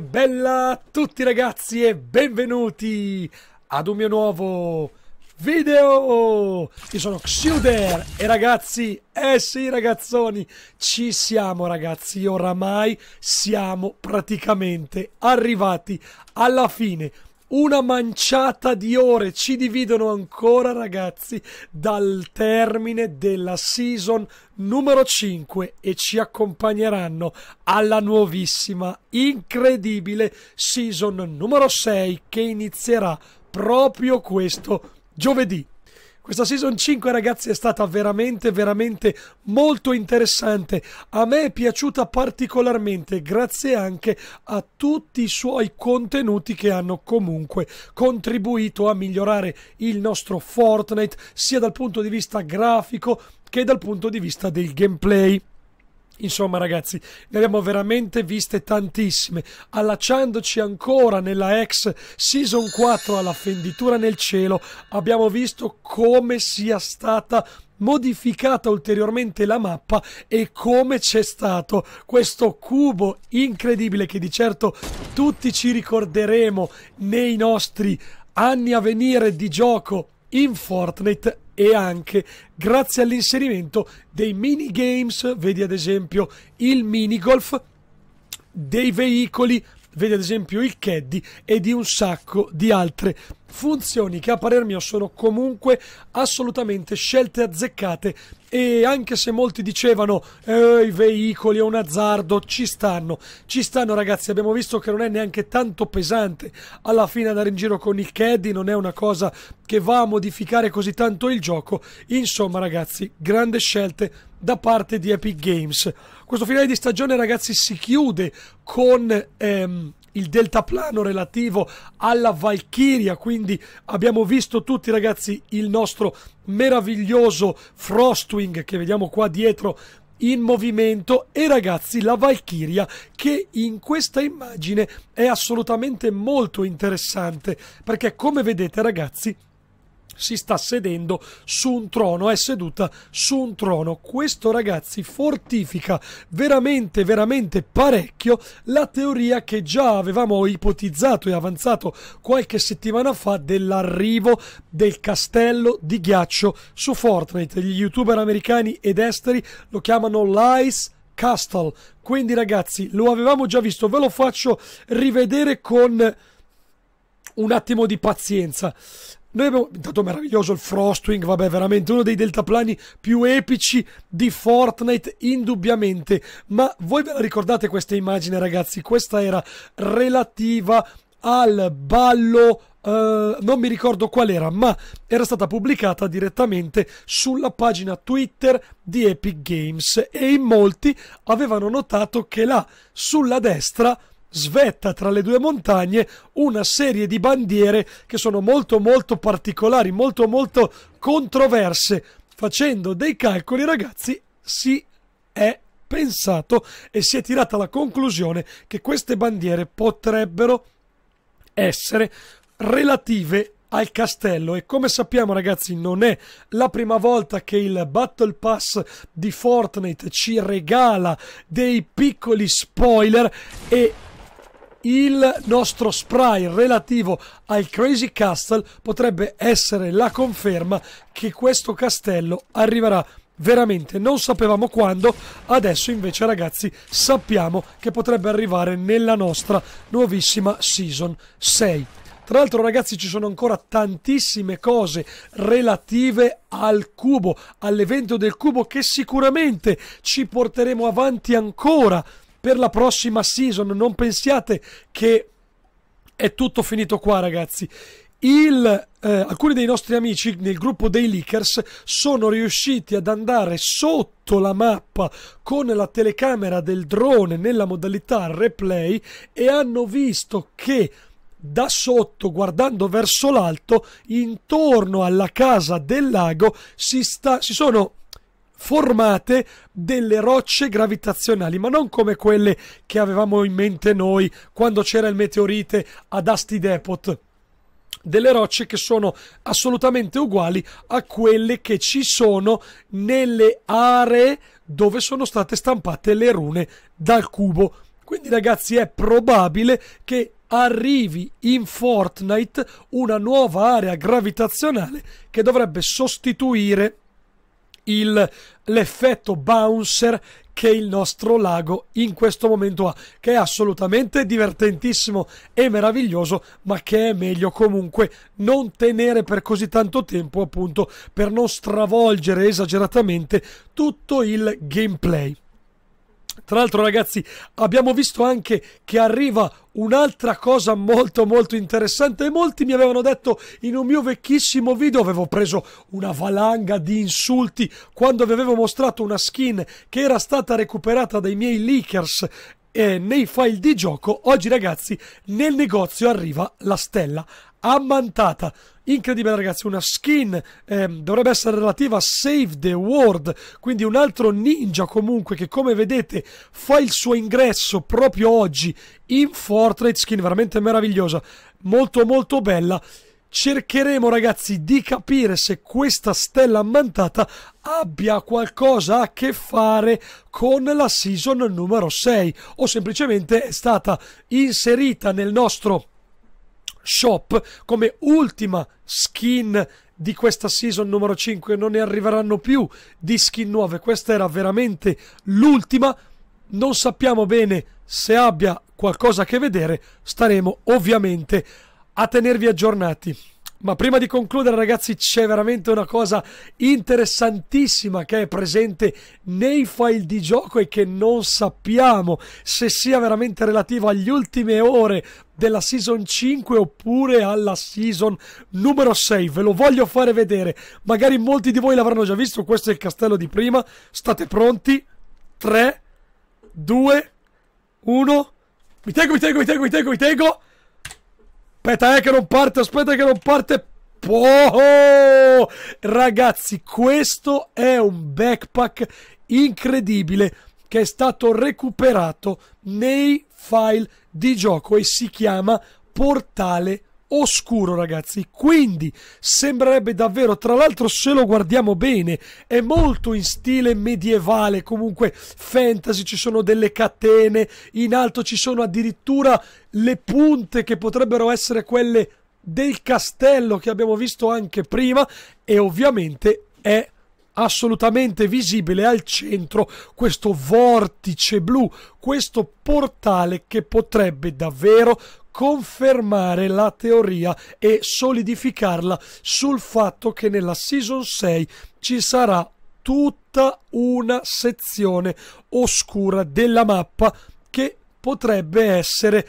bella a tutti ragazzi e benvenuti ad un mio nuovo video! Io sono Xuder e ragazzi, eh sì ragazzoni, ci siamo ragazzi, oramai siamo praticamente arrivati alla fine una manciata di ore ci dividono ancora ragazzi dal termine della season numero 5 e ci accompagneranno alla nuovissima incredibile season numero 6 che inizierà proprio questo giovedì questa season 5 ragazzi è stata veramente veramente molto interessante. A me è piaciuta particolarmente grazie anche a tutti i suoi contenuti che hanno comunque contribuito a migliorare il nostro Fortnite sia dal punto di vista grafico che dal punto di vista del gameplay. Insomma, ragazzi, ne abbiamo veramente viste tantissime, allacciandoci ancora nella ex Season 4 alla fenditura nel cielo, abbiamo visto come sia stata modificata ulteriormente la mappa e come c'è stato questo cubo incredibile che di certo tutti ci ricorderemo nei nostri anni a venire di gioco in Fortnite e anche grazie all'inserimento dei minigames, vedi ad esempio il minigolf, dei veicoli, vedi ad esempio il caddy e di un sacco di altre funzioni che a parer mio sono comunque assolutamente scelte azzeccate e anche se molti dicevano eh, i veicoli è un azzardo ci stanno ci stanno ragazzi abbiamo visto che non è neanche tanto pesante alla fine andare in giro con il caddy non è una cosa che va a modificare così tanto il gioco insomma ragazzi grande scelte da parte di Epic Games questo finale di stagione ragazzi si chiude con ehm, il deltaplano relativo alla Valchiria, quindi abbiamo visto tutti ragazzi il nostro meraviglioso Frostwing che vediamo qua dietro in movimento e ragazzi la Valchiria che in questa immagine è assolutamente molto interessante perché come vedete ragazzi si sta sedendo su un trono, è seduta su un trono. Questo ragazzi fortifica veramente, veramente parecchio la teoria che già avevamo ipotizzato e avanzato qualche settimana fa dell'arrivo del castello di ghiaccio su Fortnite. Gli youtuber americani ed esteri lo chiamano l'Ice Castle. Quindi ragazzi, lo avevamo già visto, ve lo faccio rivedere con un attimo di pazienza. Noi abbiamo intanto meraviglioso il Frostwing, vabbè, veramente uno dei deltaplani più epici di Fortnite, indubbiamente. Ma voi ve la ricordate questa immagine, ragazzi? Questa era relativa al ballo. Eh, non mi ricordo qual era, ma era stata pubblicata direttamente sulla pagina Twitter di Epic Games e in molti avevano notato che là sulla destra svetta tra le due montagne una serie di bandiere che sono molto molto particolari, molto molto controverse. Facendo dei calcoli, ragazzi, si è pensato e si è tirata la conclusione che queste bandiere potrebbero essere relative al castello e come sappiamo ragazzi non è la prima volta che il Battle Pass di Fortnite ci regala dei piccoli spoiler e il nostro spray relativo al Crazy Castle potrebbe essere la conferma che questo castello arriverà veramente non sapevamo quando adesso invece ragazzi sappiamo che potrebbe arrivare nella nostra nuovissima season 6 tra l'altro ragazzi ci sono ancora tantissime cose relative al cubo all'evento del cubo che sicuramente ci porteremo avanti ancora per la prossima season. Non pensiate che è tutto finito qua, ragazzi. Il, eh, alcuni dei nostri amici nel gruppo dei leakers sono riusciti ad andare sotto la mappa con la telecamera del drone nella modalità replay e hanno visto che da sotto, guardando verso l'alto, intorno alla casa del lago si, sta, si sono formate delle rocce gravitazionali, ma non come quelle che avevamo in mente noi quando c'era il meteorite ad Asti Depot delle rocce che sono assolutamente uguali a quelle che ci sono nelle aree dove sono state stampate le rune dal cubo. Quindi ragazzi è probabile che arrivi in Fortnite una nuova area gravitazionale che dovrebbe sostituire il, l'effetto bouncer che il nostro lago in questo momento ha, che è assolutamente divertentissimo e meraviglioso, ma che è meglio comunque non tenere per così tanto tempo, appunto, per non stravolgere esageratamente tutto il gameplay. Tra l'altro, ragazzi, abbiamo visto anche che arriva un'altra cosa molto molto interessante. Molti mi avevano detto in un mio vecchissimo video avevo preso una valanga di insulti quando vi avevo mostrato una skin che era stata recuperata dai miei leakers eh, nei file di gioco. Oggi, ragazzi, nel negozio arriva la stella ammantata. Incredibile ragazzi, una skin eh, dovrebbe essere relativa a Save the World, quindi un altro ninja comunque che come vedete fa il suo ingresso proprio oggi in Fortnite, skin veramente meravigliosa, molto molto bella. Cercheremo ragazzi di capire se questa stella ammantata abbia qualcosa a che fare con la season numero 6 o semplicemente è stata inserita nel nostro Shop come ultima skin di questa season numero 5. Non ne arriveranno più di skin nuove. Questa era veramente l'ultima. Non sappiamo bene se abbia qualcosa a che vedere. Staremo ovviamente a tenervi aggiornati. Ma prima di concludere, ragazzi, c'è veramente una cosa interessantissima che è presente nei file di gioco e che non sappiamo se sia veramente relativa agli ultime ore della season 5 oppure alla season numero 6. Ve lo voglio fare vedere. Magari molti di voi l'avranno già visto. Questo è il castello di prima. State pronti? 3, 2, 1. Mi tengo, mi tengo, mi tengo, mi tengo, mi tengo. Aspetta, eh, che non parte, aspetta che non parte. Oh, ragazzi, questo è un backpack incredibile che è stato recuperato nei file di gioco e si chiama Portale oscuro ragazzi quindi sembrerebbe davvero tra l'altro se lo guardiamo bene è molto in stile medievale comunque fantasy ci sono delle catene in alto ci sono addirittura le punte che potrebbero essere quelle del castello che abbiamo visto anche prima e ovviamente è assolutamente visibile al centro questo vortice blu, questo portale che potrebbe davvero confermare la teoria e solidificarla sul fatto che nella season 6 ci sarà tutta una sezione oscura della mappa che potrebbe essere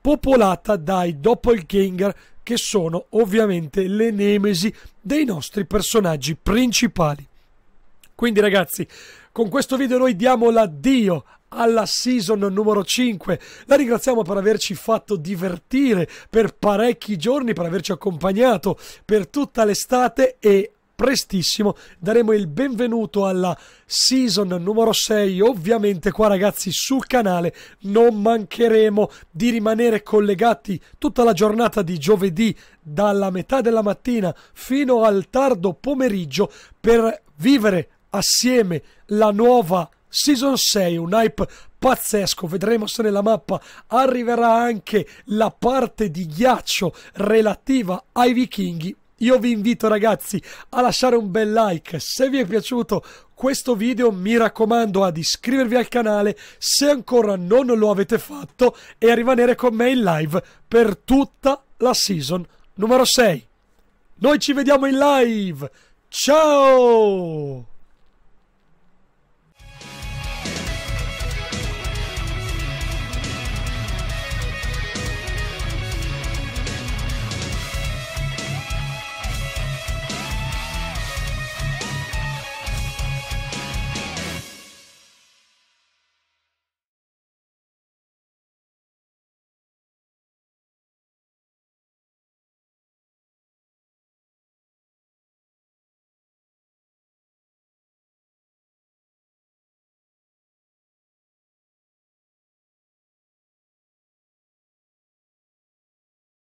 popolata dai doppelganger che sono ovviamente le nemesi dei nostri personaggi principali. Quindi ragazzi, con questo video noi diamo l'addio alla season numero 5. La ringraziamo per averci fatto divertire per parecchi giorni, per averci accompagnato per tutta l'estate e prestissimo daremo il benvenuto alla season numero 6 ovviamente qua ragazzi sul canale non mancheremo di rimanere collegati tutta la giornata di giovedì dalla metà della mattina fino al tardo pomeriggio per vivere assieme la nuova Season 6, un hype pazzesco, vedremo se nella mappa arriverà anche la parte di ghiaccio relativa ai vichinghi. Io vi invito ragazzi a lasciare un bel like se vi è piaciuto questo video mi raccomando ad iscrivervi al canale se ancora non lo avete fatto e a rimanere con me in live per tutta la season numero 6. Noi ci vediamo in live! Ciao!